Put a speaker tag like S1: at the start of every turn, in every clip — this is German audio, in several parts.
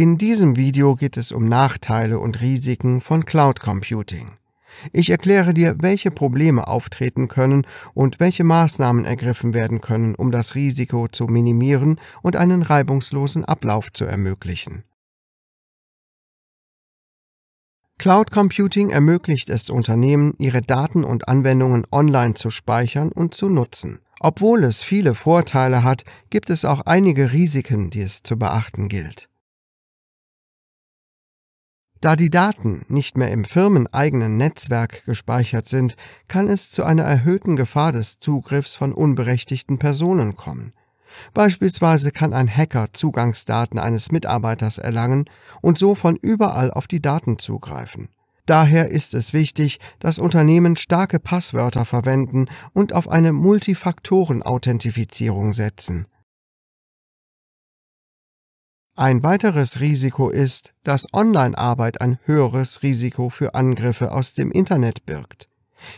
S1: In diesem Video geht es um Nachteile und Risiken von Cloud Computing. Ich erkläre dir, welche Probleme auftreten können und welche Maßnahmen ergriffen werden können, um das Risiko zu minimieren und einen reibungslosen Ablauf zu ermöglichen. Cloud Computing ermöglicht es Unternehmen, ihre Daten und Anwendungen online zu speichern und zu nutzen. Obwohl es viele Vorteile hat, gibt es auch einige Risiken, die es zu beachten gilt. Da die Daten nicht mehr im firmeneigenen Netzwerk gespeichert sind, kann es zu einer erhöhten Gefahr des Zugriffs von unberechtigten Personen kommen. Beispielsweise kann ein Hacker Zugangsdaten eines Mitarbeiters erlangen und so von überall auf die Daten zugreifen. Daher ist es wichtig, dass Unternehmen starke Passwörter verwenden und auf eine Multifaktoren-Authentifizierung setzen. Ein weiteres Risiko ist, dass Online-Arbeit ein höheres Risiko für Angriffe aus dem Internet birgt.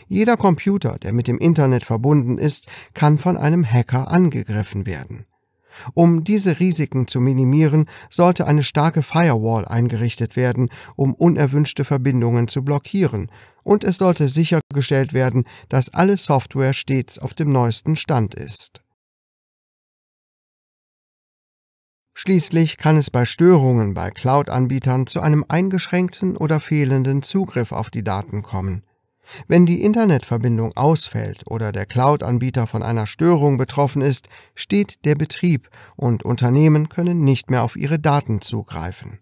S1: Jeder Computer, der mit dem Internet verbunden ist, kann von einem Hacker angegriffen werden. Um diese Risiken zu minimieren, sollte eine starke Firewall eingerichtet werden, um unerwünschte Verbindungen zu blockieren, und es sollte sichergestellt werden, dass alle Software stets auf dem neuesten Stand ist. Schließlich kann es bei Störungen bei Cloud-Anbietern zu einem eingeschränkten oder fehlenden Zugriff auf die Daten kommen. Wenn die Internetverbindung ausfällt oder der Cloud-Anbieter von einer Störung betroffen ist, steht der Betrieb und Unternehmen können nicht mehr auf ihre Daten zugreifen.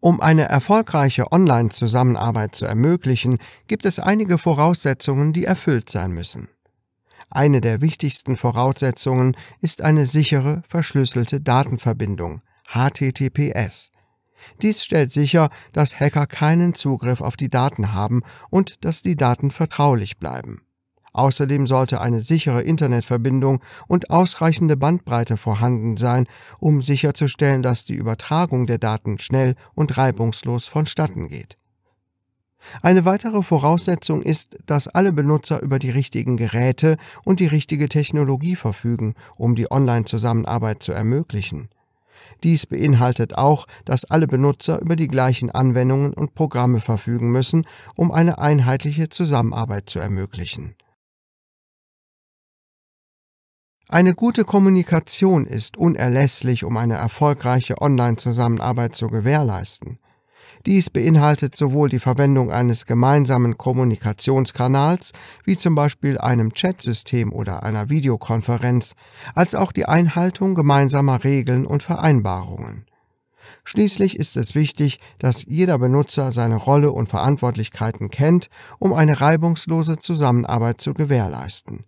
S1: Um eine erfolgreiche Online-Zusammenarbeit zu ermöglichen, gibt es einige Voraussetzungen, die erfüllt sein müssen. Eine der wichtigsten Voraussetzungen ist eine sichere, verschlüsselte Datenverbindung HTTPS. Dies stellt sicher, dass Hacker keinen Zugriff auf die Daten haben und dass die Daten vertraulich bleiben. Außerdem sollte eine sichere Internetverbindung und ausreichende Bandbreite vorhanden sein, um sicherzustellen, dass die Übertragung der Daten schnell und reibungslos vonstatten geht. Eine weitere Voraussetzung ist, dass alle Benutzer über die richtigen Geräte und die richtige Technologie verfügen, um die Online-Zusammenarbeit zu ermöglichen. Dies beinhaltet auch, dass alle Benutzer über die gleichen Anwendungen und Programme verfügen müssen, um eine einheitliche Zusammenarbeit zu ermöglichen. Eine gute Kommunikation ist unerlässlich, um eine erfolgreiche Online-Zusammenarbeit zu gewährleisten. Dies beinhaltet sowohl die Verwendung eines gemeinsamen Kommunikationskanals, wie zum Beispiel einem Chatsystem oder einer Videokonferenz, als auch die Einhaltung gemeinsamer Regeln und Vereinbarungen. Schließlich ist es wichtig, dass jeder Benutzer seine Rolle und Verantwortlichkeiten kennt, um eine reibungslose Zusammenarbeit zu gewährleisten.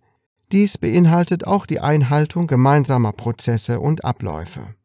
S1: Dies beinhaltet auch die Einhaltung gemeinsamer Prozesse und Abläufe.